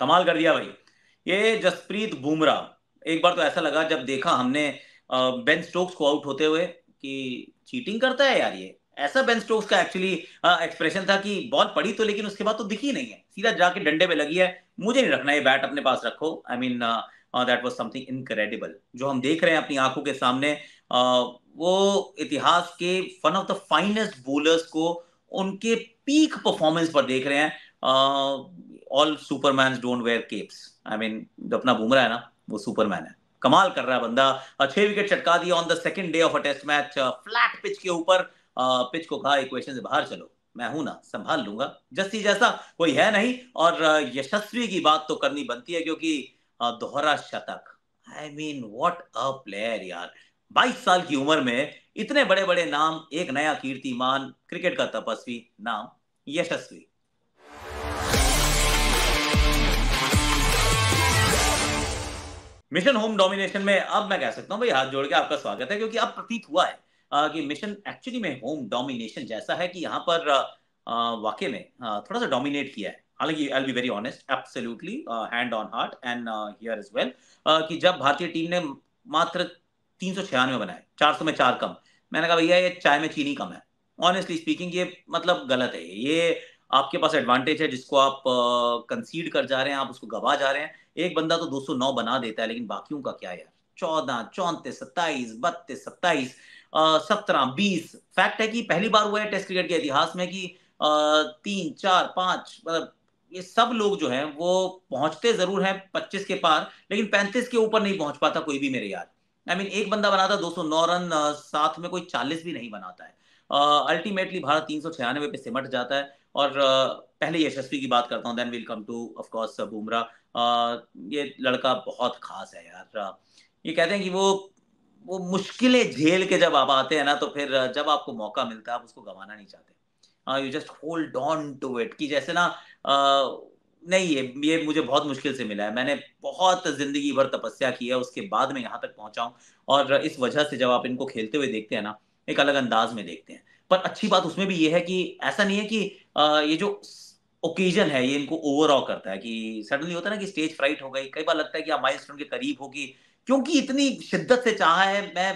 कमाल कर दिया भाई ये जसप्रीत बुमराह एक बार तो ऐसा लगा जब देखा हमने बेन स्टोक्स को आउट होते हुए कि चीटिंग करता है यार ये ऐसा बेन स्टोक्स का एक्चुअली एक्सप्रेशन था कि बॉल पड़ी तो लेकिन उसके बाद तो दिखी नहीं है सीधा जाके डंडे पे लगी है मुझे नहीं रखना ये बैट अपने पास रखो I mean that was something incredible जो हम देख रहे हैं अपनी आंखों के सामने uh, वो इतिहास के one of the finest bowlers को उनके पीक परफॉर्मेंस पर देख रहे हैं uh, all superman don't wear capes I mean जो अपना बुमराह है ना वो सुपरमैन है कमाल कर रहा है बंदा छह विकेट चटका दिया on the second day of a test match flat pitch के ऊपर पिच को कहा इक्वेशन से बाहर चलो मैं हूं ना संभाल लूंगा जस्सी जैसा कोई है नहीं और यशस्वी की बात तो करनी बनती है क्योंकि दोहरा शतक I mean what a player यार 22 साल की उम्र में इतने बड़े बड़े नाम एक नया कीर्तिमान क्रिकेट का तपस्वी नाम यशस्वी मिशन होम डोमिनेशन में अब मैं कह सकता हूँ भाई हाथ जोड़ के आपका स्वागत है क्योंकि अब प्रतीत हुआ है कि मिशन एक्चुअली में होम डोमिनेशन जैसा है कि यहाँ पर वाकई में थोड़ा सा डोमिनेट किया है हालांकि I be very honest absolutely hand on heart and here is well कि जब भारतीय टीम ने मात्र तीन सौ छियानवे बनाए चार सौ में चार कम मैंने कहा भैया ये चाय में चीनी कम है ऑनेस्टली स्पीकिंग ये मतलब गलत है ये आपके पास एडवांटेज है जिसको आप कंसीड कर जा रहे हैं आप उसको गवा जा रहे हैं एक बंदा तो 209 बना देता है लेकिन बाकियों का क्या यार चौदह चौंतीस सत्ताईस बत्तीस सत्ताईस सत्रह बीस फैक्ट है कि पहली बार हुआ है टेस्ट क्रिकेट के इतिहास में कि तीन चार पांच मतलब ये सब लोग जो है वो पहुंचते जरूर हैं पच्चीस के पार लेकिन पैंतीस के ऊपर नहीं पहुंच पाता कोई भी मेरे यार आई I मीन mean, एक बंदा बनाता दो सौ नौ रन साथ में कोई चालीस भी नहीं बनाता है अल्टीमेटली भारत तीन सौ छियानवे पे सिमट जाता है और पहले यशस्वी की बात करता हूँ then will come to of course ये लड़का बहुत खास है यार ये कहते हैं कि वो वो मुश्किलें झेल के जब आप आते हैं ना तो फिर जब आपको मौका मिलता है आप उसको गंवाना नहीं चाहते you just hold on to it कि जैसे ना नहीं ये ये मुझे बहुत मुश्किल से मिला है मैंने बहुत जिंदगी भर तपस्या की है उसके बाद में यहाँ तक पहुंचाऊँ और इस वजह से जब आप इनको खेलते हुए देखते हैं ना एक अलग अंदाज में देखते हैं पर अच्छी बात उसमें भी ये है कि ऐसा नहीं है कि आ, ये जो ओकेजन है ये इनको ओवरऑल करता है कि सडनली होता है ना कि स्टेज फ्राइट हो गई कई बार लगता है कि आप माइल के करीब होगी क्योंकि इतनी शिद्दत से चाह है मैं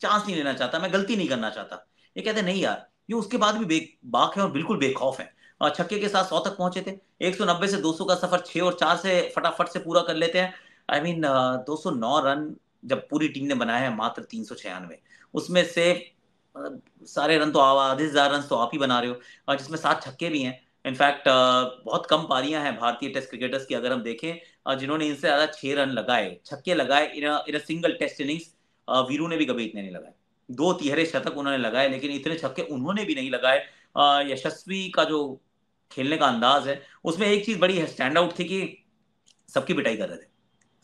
चांस नहीं लेना चाहता मैं गलती नहीं करना चाहता ये कहते हैं नहीं यार ये उसके बाद भी बाक है और बिल्कुल बेखौफ है छक्के के साथ सौ तक पहुंचे थे एक से दो का सफर छह और चार से फटाफट से पूरा कर लेते हैं I I mean mean, 209 run जब पूरी टीम ने बनाया है मात्र तीन उसमें से मतलब सारे रन तो आधे से ज्यादा रन तो आप ही बना रहे हो और जिसमें सात छक्के भी हैं इनफैक्ट uh, बहुत कम पारियां हैं भारतीय टेस्ट क्रिकेटर्स की अगर हम देखें जिन्होंने इनसे ज्यादा छह रन लगाए छक्के लगाए in single test innings Viru ने भी कभी इतने नहीं लगाए दो तिहरे शतक उन्होंने लगाए लेकिन इतने छक्के उन्होंने भी नहीं लगाए uh, यशस्वी का जो खेलने का अंदाज है उसमें एक चीज बड़ी स्टैंड आउट थी कि सबकी पिटाई कर रहे थे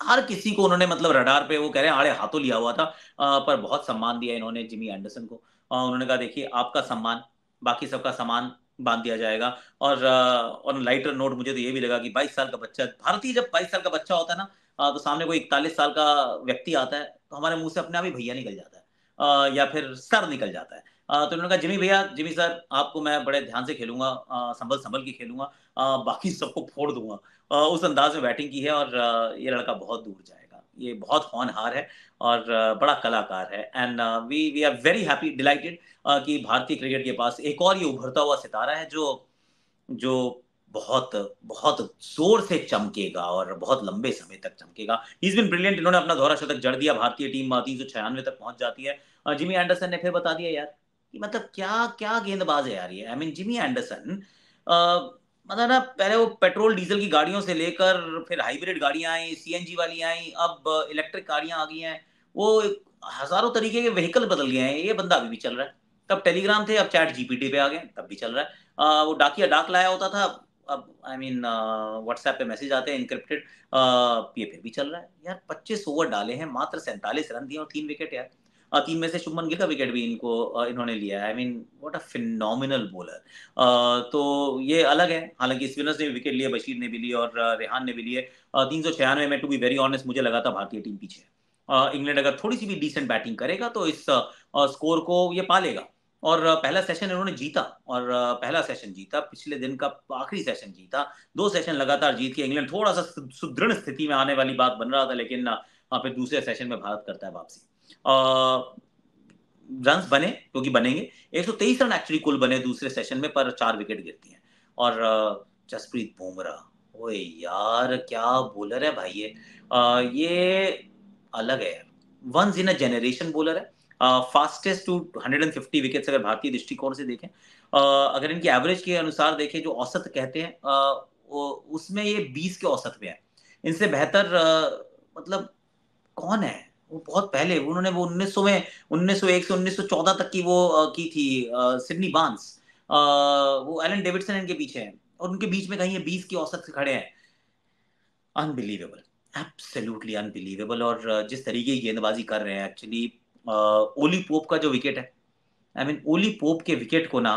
हर किसी को उन्होंने मतलब रडार पे वो कह रहे हैं आड़े हाथों लिया हुआ था आ, uh, पर बहुत सम्मान दिया इन्होंने जिमी एंडरसन को उन्होंने कहा देखिए आपका सम्मान बाकी सबका सामान बांध दिया जाएगा और ऑन लाइटर नोट मुझे तो ये भी लगा कि 22 साल का बच्चा भारतीय जब 22 साल का बच्चा होता है ना तो सामने कोई इकतालीस साल का व्यक्ति आता है तो हमारे मुंह से अपने आप ही भैया निकल जाता है या फिर सर निकल जाता है तो उन्होंने कहा जिमी भैया जिमी सर आपको मैं बड़े ध्यान से खेलूंगा संभल संभल के खेलूंगा बाकी सबको फोड़ दूंगा उस अंदाज में बैटिंग की है और ये लड़का बहुत दूर जाएगा ये बहुत होनहार है और बड़ा कलाकार है and we we are very happy delighted कि भारतीय क्रिकेट के पास एक और ये उभरता हुआ सितारा है जो जो बहुत बहुत जोर से चमकेगा और बहुत लंबे समय तक चमकेगा इज बिन ब्रिलियंट इन्होंने अपना दोहरा शतक जड़ दिया भारतीय टीम तीन सौ छियानवे तक पहुंच जाती है जिमी एंडरसन ने फिर बता दिया यार कि मतलब क्या क्या गेंदबाज है यार ये आई मीन जिमी एंडरसन मतलब ना पहले वो पेट्रोल डीजल की गाड़ियों से लेकर फिर हाइब्रिड गाड़ियां आई सीएनजी वाली आई अब इलेक्ट्रिक गाड़ियां आ गई हैं वो हजारों तरीके के व्हीकल बदल गए हैं ये बंदा अभी भी चल रहा है तब टेलीग्राम थे अब चैट जीपीटी पे आ गए तब भी चल रहा है आ, वो डाकिया डाक लाया होता था अब आई मीन व्हाट्सएप पे मैसेज आते हैं इनक्रिप्टेड ये फिर भी चल रहा है यार पच्चीस ओवर डाले हैं मात्र सैंतालीस रन दिए और तीन विकेट यार तीन में से शुभमन गिल का विकेट भी इनको इन्होंने लिया I mean what a phenomenal bowler तो ये अलग है हालांकि स्पिनर्स ने भी विकेट लिए बशीर ने भी लिए और रेहान ने भी लिए तीन सौ छियानवे में टू बी वेरी ऑनेस्ट मुझे लगा था भारतीय टीम पीछे इंग्लैंड अगर थोड़ी सी भी डिसेंट बैटिंग करेगा तो इस स्कोर को ये पालेगा और पहला सेशन इन्होंने जीता और पहला सेशन जीता पिछले दिन का आखिरी सेशन जीता दो सेशन लगातार जीत के इंग्लैंड थोड़ा सा सुदृढ़ स्थिति में आने वाली बात बन रहा था लेकिन फिर दूसरे सेशन में भारत करता है वापसी रन बने क्योंकि बनेंगे एक सौ तेईस रन एक्चुअली कुल बने दूसरे सेशन में पर चार विकेट गिरती हैं और जसप्रीत बुमराह ओए यार क्या बॉलर है भाई ये ये अलग है once in a generation bowler है फास्टेस्ट टू 150 विकेट्स अगर भारतीय दृष्टिकोण से देखें uh, अगर इनकी एवरेज के अनुसार देखें जो औसत कहते हैं uh, उसमें ये 20 के औसत में है इनसे बेहतर uh, मतलब कौन है वो बहुत पहले उन्होंने वो 1900 में 1901 से 1914 तक की वो आ, की थी सिडनी बांस वो एलन डेविडसन इनके पीछे हैं और उनके बीच में कहीं ये बीस की औसत से खड़े हैं अनबिलीवेबल एब्सोल्युटली अनबिलीवेबल और जिस तरीके की गेंदबाजी कर रहे हैं एक्चुअली ओली पोप का जो विकेट है आई मीन ओली पोप के विकेट को ना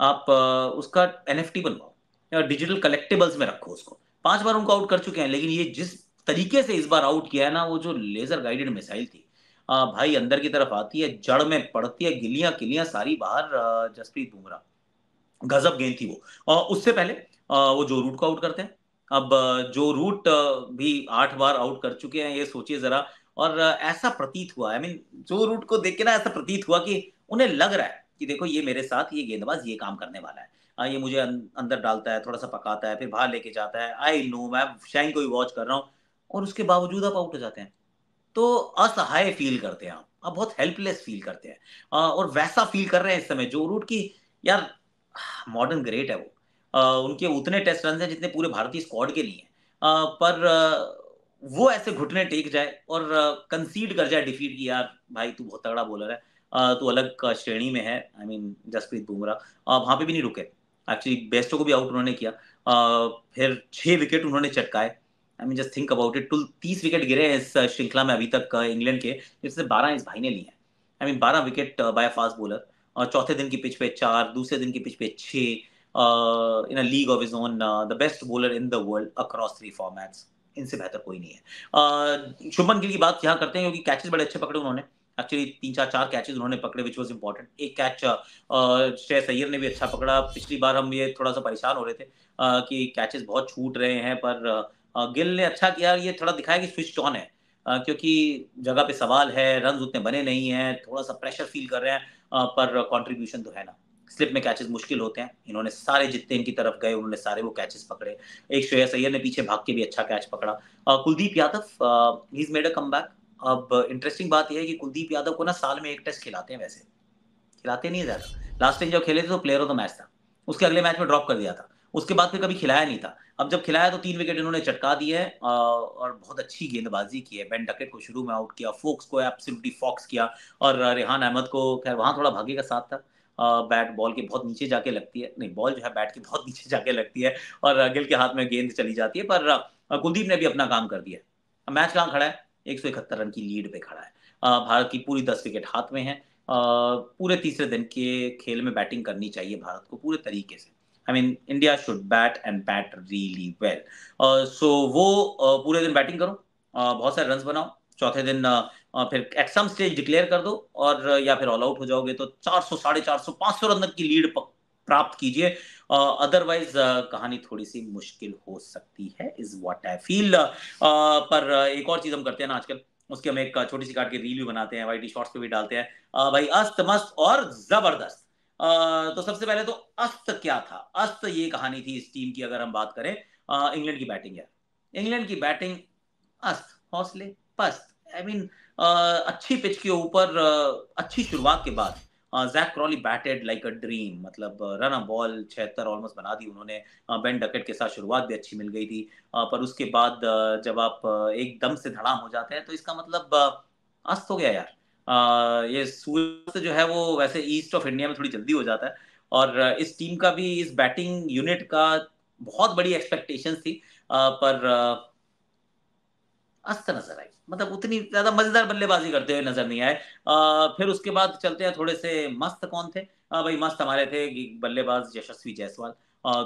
आप आ, उसका एन बनवाओ डिजिटल कलेक्टेबल्स में रखो उसको पांच बार उनको आउट कर चुके हैं लेकिन ये जिस तरीके से इस बार आउट किया है ना वो जो लेजर गाइडेड मिसाइल थी आ, भाई अंदर की तरफ आती है जड़ में पड़ती है गिलियां किलियां सारी बाहर जसप्रीत बुमराह गजब गेंद थी वो आ, उससे पहले आ, वो जो रूट को आउट करते हैं अब जो रूट भी आठ बार आउट कर चुके हैं ये सोचिए जरा और ऐसा प्रतीत हुआ I I mean mean, Joe Root को देख के ना ऐसा प्रतीत हुआ कि उन्हें लग रहा है कि देखो ये मेरे साथ ये गेंदबाज ये काम करने वाला है आ, ये मुझे अं, अंदर डालता है थोड़ा सा पकाता है फिर बाहर लेके जाता है आई नो मैं शाइन को वॉच कर रहा हूँ और उसके बावजूद आप आउट हो जाते हैं तो असहाय फील करते हैं आप आप बहुत हेल्पलेस फील करते हैं और वैसा फील कर रहे हैं इस समय जो रूट की यार मॉडर्न ग्रेट है वो उनके उतने टेस्ट रन हैं जितने पूरे भारतीय स्क्वाड के लिए पर वो ऐसे घुटने टेक जाए और कंसीड कर जाए डिफीट की यार भाई तू बहुत तगड़ा बॉलर है तू अलग श्रेणी में है आई मीन जसप्रीत बुमराह वहां पे भी नहीं रुके एक्चुअली बेस्टों को भी आउट उन्होंने किया फिर छह विकेट उन्होंने चटकाए I mean just think about it to तीस विकेट गिरे हैं इस श्रृंखला में अभी तक इंग्लैंड के जिससे बारह इस भाई ने लिए हैं आई मीन बारह विकेट बाय फास्ट बॉलर और चौथे दिन की पिच पे चार दूसरे दिन की पिच पे छः in a league of his own the best bowler in the world across three formats इनसे बेहतर कोई नहीं है uh, शुभमन गिल की बात यहाँ करते हैं क्योंकि कैचेस बड़े अच्छे पकड़े उन्होंने एक्चुअली तीन चार चार कैचेस उन्होंने पकड़े विच वॉज इंपॉर्टेंट एक कैच श्रेयस अय्यर ने भी अच्छा पकड़ा पिछली बार हम ये थोड़ा सा परेशान हो रहे थे uh, कि कैचेस बहुत छूट रहे हैं पर uh, गिल ने अच्छा किया ये थोड़ा दिखाया कि स्विच ऑन है क्योंकि जगह पे सवाल है रन उतने बने नहीं है थोड़ा सा प्रेशर फील कर रहे हैं पर कॉन्ट्रीब्यूशन तो है ना स्लिप में कैचेस मुश्किल होते हैं इन्होंने सारे जितने इनकी तरफ गए उन्होंने सारे वो कैचेस पकड़े एक श्रेय सैयर ने पीछे भाग के भी अच्छा कैच पकड़ा Kuldeep Yadav he made a come अब इंटरेस्टिंग बात यह है कि कुलदीप यादव को ना साल में एक टेस्ट खिलाते हैं वैसे खिलाते नहीं है ज़्यादा लास्ट टाइम जब खेले थे तो प्लेयर ऑफ द मैच था उसके अगले मैच में ड्रॉप कर दिया था उसके बाद फिर कभी खिलाया नहीं था अब जब खिलाया तो तीन विकेट इन्होंने चटका दिए है और बहुत अच्छी गेंदबाजी की है बेन डकेट को शुरू में आउट किया फोक्स को एब्सोल्युटली फॉक्स किया और रेहान अहमद को खैर वहाँ थोड़ा भाग्य का साथ था बैट बॉल के बहुत नीचे जाके लगती है नहीं बॉल जो है बैट के बहुत नीचे जाके लगती है और गिल के हाथ में गेंद चली जाती है पर कुलदीप ने भी अपना काम कर दिया मैच कहाँ खड़ा है एक रन की लीड पे खड़ा है भारत की पूरी दस विकेट हाथ में है पूरे तीसरे दिन के खेल में बैटिंग करनी चाहिए भारत को पूरे तरीके से I mean India should bat and bat really well so वो uh, पूरे दिन बैटिंग करो uh, बहुत सारे रन बनाओ चौथे दिन uh, फिर एट सम स्टेज डिक्लेयर कर दो और या फिर ऑल आउट हो जाओगे तो 400 साढ़े चार सौ पांच सौ रन तक की लीड प्राप्त कीजिए अदरवाइज कहानी थोड़ी सी मुश्किल हो सकती है इज वॉट आई फील पर एक और चीज हम करते हैं ना आजकल उसके हम एक छोटी सी काट के रील भी बनाते हैं वाइटी शॉर्ट्स पे भी डालते हैं भाई अस्त मस्त और जबरदस्त तो सबसे पहले तो अस्त क्या था अस्त ये कहानी थी इस टीम की अगर हम बात करें इंग्लैंड की बैटिंग यार इंग्लैंड की बैटिंग अस्त हौसले पस्त आई मीन अच्छी पिच के ऊपर अच्छी शुरुआत के बाद Jack Crawley batted like a dream मतलब रन अ बॉल छहत्तर ऑलमोस्ट बना दी उन्होंने बेन डकेट के साथ शुरुआत भी अच्छी मिल गई थी पर उसके बाद जब आप एकदम से धड़ाम हो जाते हैं तो इसका मतलब अस्त हो गया यार ये सूर्य जो है वो वैसे ईस्ट ऑफ इंडिया में थोड़ी जल्दी हो जाता है और इस टीम का भी इस बैटिंग यूनिट का बहुत बड़ी एक्सपेक्टेशन थी आ, पर अस्त नजर आई मतलब उतनी ज्यादा मजेदार बल्लेबाजी करते हुए नजर नहीं आए फिर उसके बाद चलते हैं थोड़े से मस्त कौन थे आ, भाई मस्त हमारे थे बल्लेबाज यशस्वी जायसवाल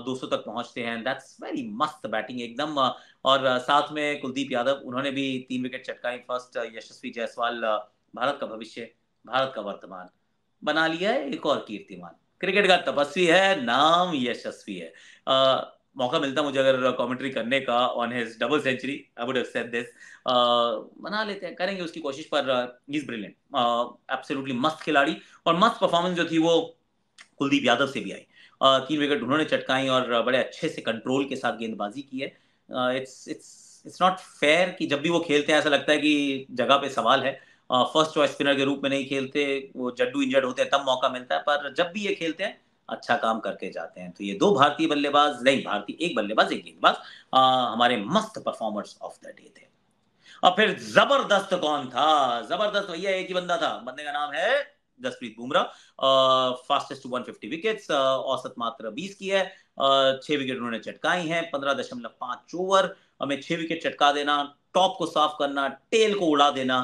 दो सौ तक पहुंचते हैं दैट्स वेरी मस्त बैटिंग एकदम और साथ में कुलदीप यादव उन्होंने भी तीन विकेट चटकाए फर्स्ट यशस्वी जायसवाल भारत का भविष्य भारत का वर्तमान बना लिया है एक और कीर्तिमान क्रिकेट का तपस्वी है नाम यशस्वी है आ, मौका मिलता मुझे अगर कमेंट्री करने का on his double century I would have said this बना लेते हैं करेंगे उसकी कोशिश पर इज ब्रिलियंट एब्सोल्युटली मस्त खिलाड़ी और मस्त परफॉर्मेंस जो थी वो कुलदीप यादव से भी आई तीन विकेट उन्होंने चटकाई और बड़े अच्छे से कंट्रोल के साथ गेंदबाजी की है it's it's it's not fair कि जब भी वो खेलते हैं ऐसा लगता है कि जगह पे सवाल है uh, फर्स्ट चॉइस स्पिनर के रूप में नहीं खेलते वो जड्डू इंजर्ड होते हैं तब मौका मिलता है पर जब भी ये खेलते हैं अच्छा काम करके जाते हैं तो ये दो भारतीय बल्लेबाज नहीं भारतीय एक बल्लेबाज एक गेंदबाज हमारे मस्त परफॉर्मर्स ऑफ द डे थे और फिर जबरदस्त कौन था जबरदस्त भैया एक ही बंदा था बंदे का नाम है जसप्रीत बुमराह फास्टेस्ट 150 विकेट्स औसत मात्र 20 की है छह विकेट उन्होंने चटकाई हैं पांच ओवर हमें छह विकेट चटका देना टॉप को साफ करना टेल को उड़ा देना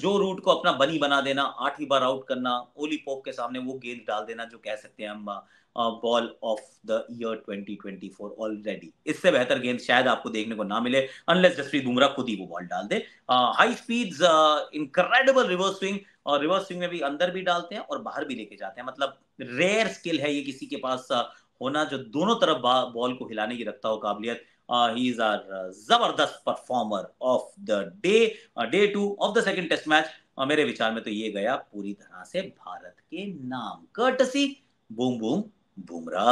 जो रूट को अपना बनी बना देना आठवीं बार आउट करना ओली पॉप के सामने वो गेंद डाल देना जो कह सकते हैं हम ball of the year 2024 already इससे बेहतर गेंद शायद आपको देखने को ना मिले अनलेस जसप्रीत बुमराह खुद ही वो बॉल डाल दे high speed incredible reverse swing और रिवर्स स्विंग में भी अंदर भी डालते हैं और बाहर भी लेके जाते हैं मतलब रेयर स्किल है ये किसी के पास होना जो दोनों तरफ बॉल को हिलाने की रखता हो काबिलियत Uh, he is our uh, जबरदस्त performer of the day day two of द test टेस्ट मैच uh, मेरे विचार में तो ये गया पूरी तरह से भारत के नाम कर्टसी बूम बूम बुमरा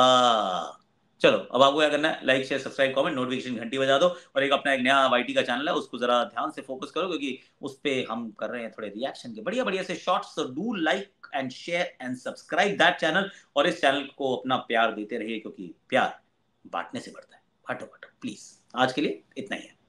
चलो अब आपको क्या करना है like share subscribe comment notification घंटी बजा दो और एक अपना एक नया वाईटी का चैनल है उसको जरा ध्यान से फोकस करो क्योंकि उस पर हम कर रहे हैं थोड़े रिएक्शन के बढ़िया बढ़िया से shorts do like and share and subscribe that channel और इस चैनल को अपना प्यार देते रहिए क्योंकि प्यार बांटने से बढ़ता है हटो हटो प्लीज आज के लिए इतना ही है